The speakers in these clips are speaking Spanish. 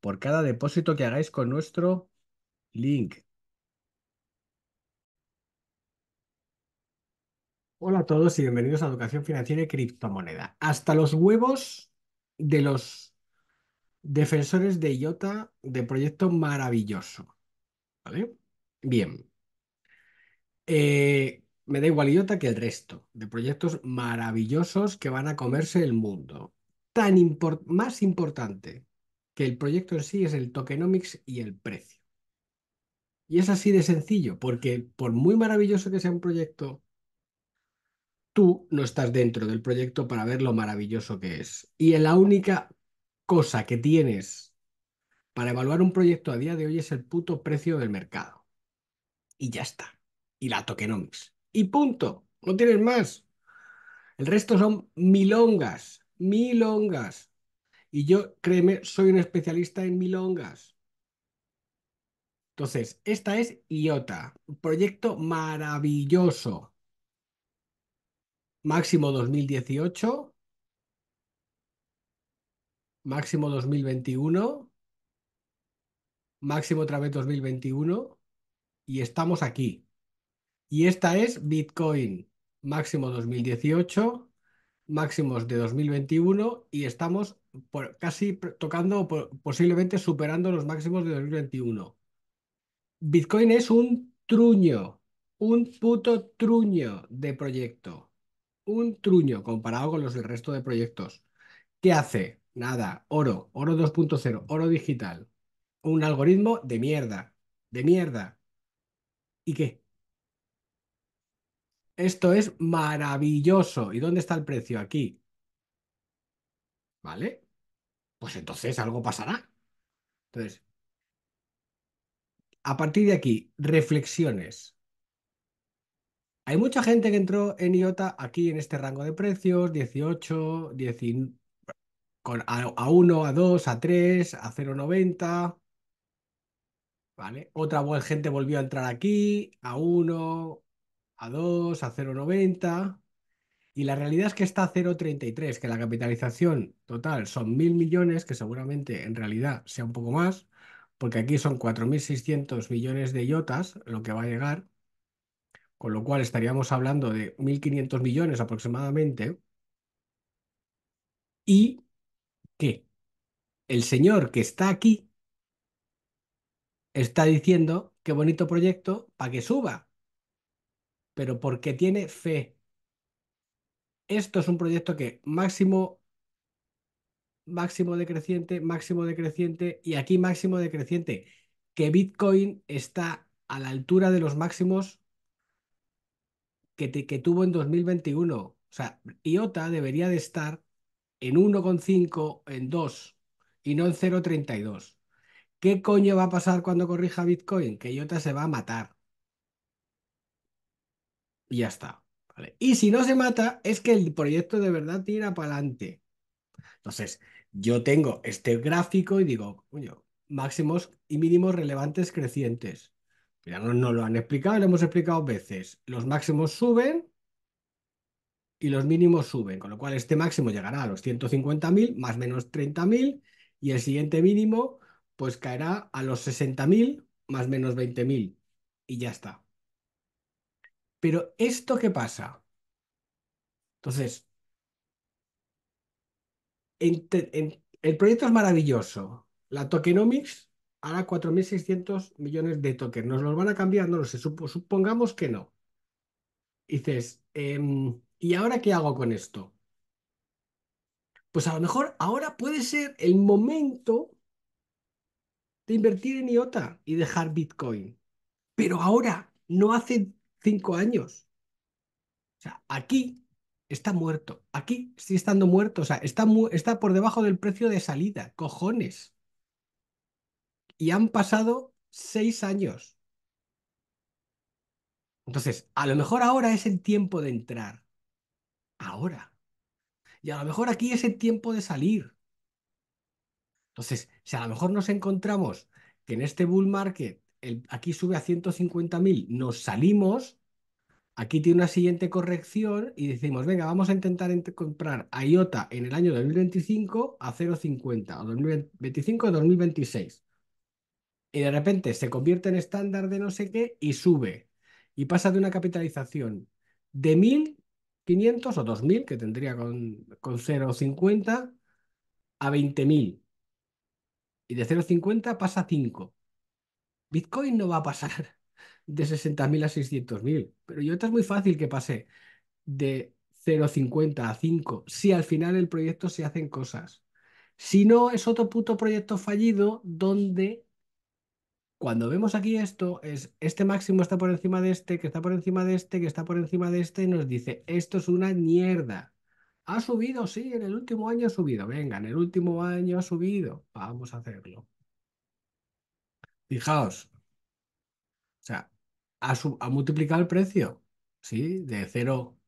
por cada depósito que hagáis con nuestro link. Hola a todos y bienvenidos a Educación Financiera y Criptomoneda. Hasta los huevos de los defensores de IOTA de proyecto maravilloso. ¿Vale? Bien. Eh, me da igual IOTA que el resto de proyectos maravillosos que van a comerse el mundo. Tan import más importante que el proyecto en sí es el tokenomics y el precio. Y es así de sencillo, porque por muy maravilloso que sea un proyecto, tú no estás dentro del proyecto para ver lo maravilloso que es. Y la única cosa que tienes para evaluar un proyecto a día de hoy es el puto precio del mercado. Y ya está. Y la tokenomics. Y punto. No tienes más. El resto son milongas. Milongas. Y yo, créeme, soy un especialista en milongas. Entonces, esta es IOTA, un proyecto maravilloso. Máximo 2018. Máximo 2021. Máximo otra vez 2021. Y estamos aquí. Y esta es Bitcoin. Máximo 2018 máximos de 2021 y estamos casi tocando, posiblemente superando los máximos de 2021. Bitcoin es un truño, un puto truño de proyecto, un truño comparado con los del resto de proyectos. ¿Qué hace? Nada, oro, oro 2.0, oro digital. Un algoritmo de mierda, de mierda. ¿Y qué? Esto es maravilloso. ¿Y dónde está el precio? Aquí. ¿Vale? Pues entonces algo pasará. Entonces, a partir de aquí, reflexiones. Hay mucha gente que entró en IOTA aquí en este rango de precios, 18, 19, a, 1, a 2, a 3, a 0,90. ¿Vale? Otra buena gente volvió a entrar aquí, a 1, a 2, a 0,90 y la realidad es que está a 0,33, que la capitalización total son 1.000 millones, que seguramente en realidad sea un poco más, porque aquí son 4.600 millones de yotas lo que va a llegar, con lo cual estaríamos hablando de 1.500 millones aproximadamente. Y que el señor que está aquí está diciendo qué bonito proyecto para que suba pero porque tiene fe. Esto es un proyecto que máximo, máximo decreciente, máximo decreciente y aquí máximo decreciente, que Bitcoin está a la altura de los máximos que, que tuvo en 2021. O sea, IOTA debería de estar en 1,5, en 2 y no en 0,32. ¿Qué coño va a pasar cuando corrija Bitcoin? Que IOTA se va a matar y ya está. Y si no se mata, es que el proyecto de verdad tira para adelante. Entonces, yo tengo este gráfico y digo, coño, máximos y mínimos relevantes crecientes. Ya no, no lo han explicado, lo hemos explicado veces. Los máximos suben y los mínimos suben, con lo cual este máximo llegará a los 150.000 más menos 30.000 y el siguiente mínimo pues caerá a los 60.000 más menos 20.000 y ya está. Pero esto qué pasa? Entonces, el proyecto es maravilloso. La tokenomics hará 4.600 millones de tokens. ¿Nos los van a cambiar? No lo sé. supongamos que no. dices, em, ¿y ahora qué hago con esto? Pues a lo mejor ahora puede ser el momento de invertir en IOTA y dejar Bitcoin. Pero ahora, no hace cinco años. O sea, aquí está muerto, aquí sigue estando muerto, o sea, está, está por debajo del precio de salida, cojones. Y han pasado seis años. Entonces, a lo mejor ahora es el tiempo de entrar. Ahora. Y a lo mejor aquí es el tiempo de salir. Entonces, si a lo mejor nos encontramos que en este bull market aquí sube a 150.000, nos salimos, aquí tiene una siguiente corrección y decimos, venga, vamos a intentar comprar IOTA en el año 2025 a 0,50 o 2025 o 2026. Y de repente se convierte en estándar de no sé qué y sube. Y pasa de una capitalización de 1.500 o 2.000, que tendría con, con 0,50, a 20.000. Y de 0,50 pasa a 5. Bitcoin no va a pasar de 60.000 a 600.000, pero yo es muy fácil que pase de 0,50 a 5 si al final el proyecto se hacen cosas. Si no, es otro puto proyecto fallido donde cuando vemos aquí esto, es este máximo está por encima de este, que está por encima de este, que está por encima de este, y nos dice, esto es una mierda. Ha subido, sí, en el último año ha subido. Venga, en el último año ha subido. Vamos a hacerlo. Fijaos, o sea, ha, multiplicado el precio, ¿sí? De cero,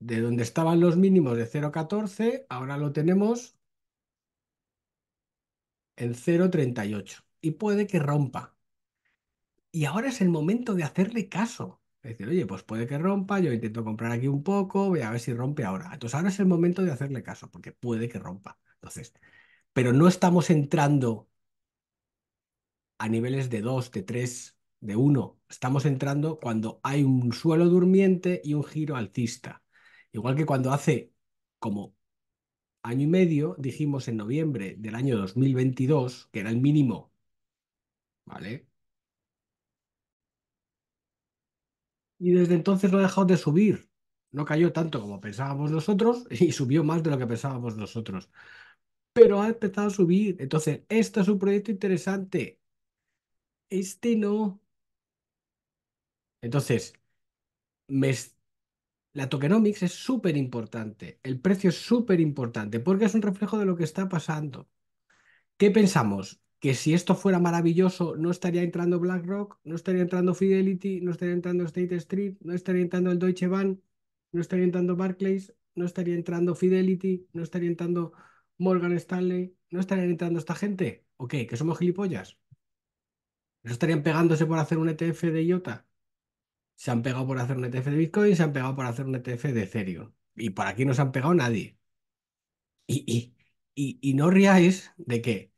de donde estaban los mínimos de 0,14, ahora lo tenemos en 0,38 y puede que rompa. Y ahora es el momento de hacerle caso. Es decir, oye, pues puede que rompa, yo intento comprar aquí un poco, voy a ver si rompe ahora. Entonces ahora es el momento de hacerle caso, porque puede que rompa. Entonces, pero no estamos entrando a niveles de 2, de 3, de 1. Estamos entrando cuando hay un suelo durmiente y un giro alcista. Igual que cuando hace como año y medio dijimos en noviembre del año 2022 que era el mínimo. ¿Vale? Y desde entonces no ha dejado de subir. No cayó tanto como pensábamos nosotros y subió más de lo que pensábamos nosotros. Pero ha empezado a subir. Entonces, esto es un proyecto interesante este no. Entonces, la tokenomics es súper importante, el precio es súper importante, porque es un reflejo de lo que está pasando. ¿Qué pensamos? Que si esto fuera maravilloso, no estaría entrando BlackRock, no estaría entrando Fidelity, no estaría entrando State Street, no estaría entrando el Deutsche Bank, no estaría entrando Barclays, no estaría entrando Fidelity, no estaría entrando Morgan Stanley, no estaría entrando esta gente. ¿Ok? ¿Que somos gilipollas? ¿No estarían pegándose por hacer un ETF de IOTA? Se han pegado por hacer un ETF de Bitcoin, se han pegado por hacer un ETF de Ethereum. Y por aquí no se han pegado nadie. Y, y, no riáis de que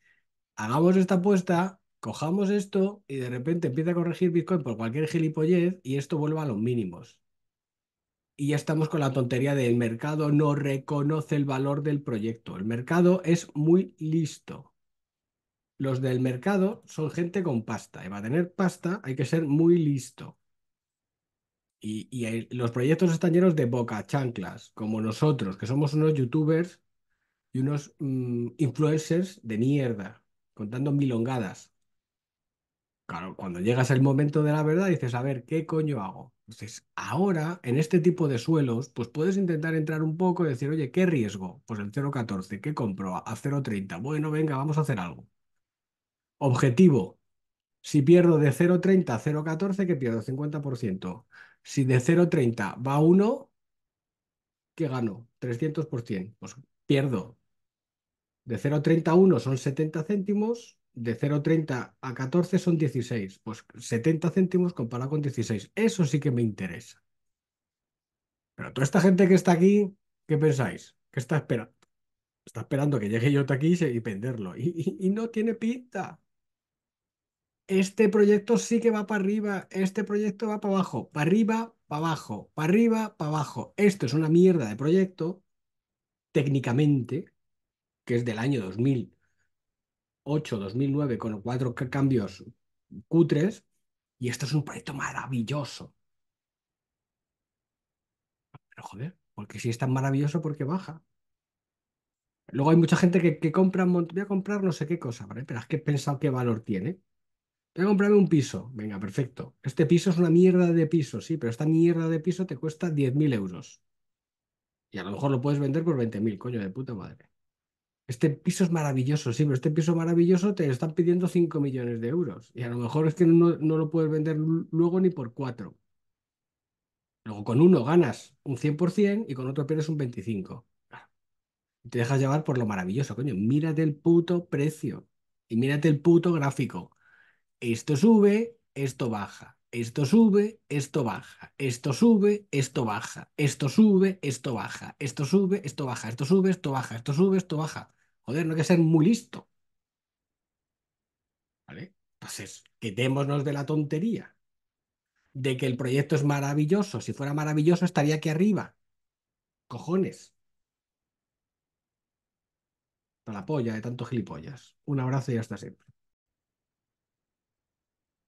hagamos esta apuesta, cojamos esto y de repente empieza a corregir Bitcoin por cualquier gilipollez y esto vuelva a los mínimos. Y ya estamos con la tontería del mercado no reconoce el valor del proyecto. El mercado es muy listo los del mercado son gente con pasta. Y para tener pasta hay que ser muy listo. Y, los proyectos están de boca chanclas, como nosotros, que somos unos youtubers y unos mm, influencers de mierda, contando milongadas. Claro, cuando llegas el momento de la verdad, dices, a ver, ¿qué coño hago? Entonces, ahora, en este tipo de suelos, pues puedes intentar entrar un poco y decir, oye, ¿qué riesgo? Pues el 0,14, ¿qué compro? A 0,30. Bueno, venga, vamos a hacer algo. Objetivo. Si pierdo de 0,30 a 0,14, que pierdo 50%. Si de 0,30 va a 1, ¿qué gano? 300%. Pues pierdo. De 0,30 a 1 son 70 céntimos, de 0,30 a 14 son 16. Pues 70 céntimos comparado con 16. Eso sí que me interesa. Pero toda esta gente que está aquí, ¿qué pensáis? ¿Qué está esperando? Está esperando que llegue yo aquí y venderlo. Y, y no tiene pinta este proyecto sí que va para arriba, este proyecto va para abajo, para arriba, para abajo, para arriba, para abajo. Esto es una mierda de proyecto, técnicamente, que es del año 2008, 2009, con cuatro cambios cutres, y esto es un proyecto maravilloso. Pero joder, porque si es tan maravilloso, ¿por qué baja? Luego hay mucha gente que, que compra, voy a comprar no sé qué cosa, ¿vale? pero es que he pensado qué valor tiene. Voy a comprarme un piso. Venga, perfecto. Este piso es una mierda de piso, sí, pero esta mierda de piso te cuesta 10.000 euros. Y a lo mejor lo puedes vender por 20.000, coño de puta madre. Este piso es maravilloso, sí, pero este piso maravilloso te están pidiendo 5 millones de euros. Y a lo mejor es que no, no lo puedes vender luego ni por 4. Luego con uno ganas un 100% y con otro pierdes un 25%. te dejas llevar por lo maravilloso, coño. Mírate el puto precio y mírate el puto gráfico esto sube, esto baja, esto sube, esto baja, esto sube, esto baja, esto sube, esto baja, esto sube, esto baja, esto sube, esto baja, esto sube, esto baja. Joder, no hay que ser muy listo. ¿Vale? Entonces, quedémonos de la tontería de que el proyecto es maravilloso. Si fuera maravilloso, estaría aquí arriba. Cojones. Para la polla de tantos gilipollas. Un abrazo y hasta siempre.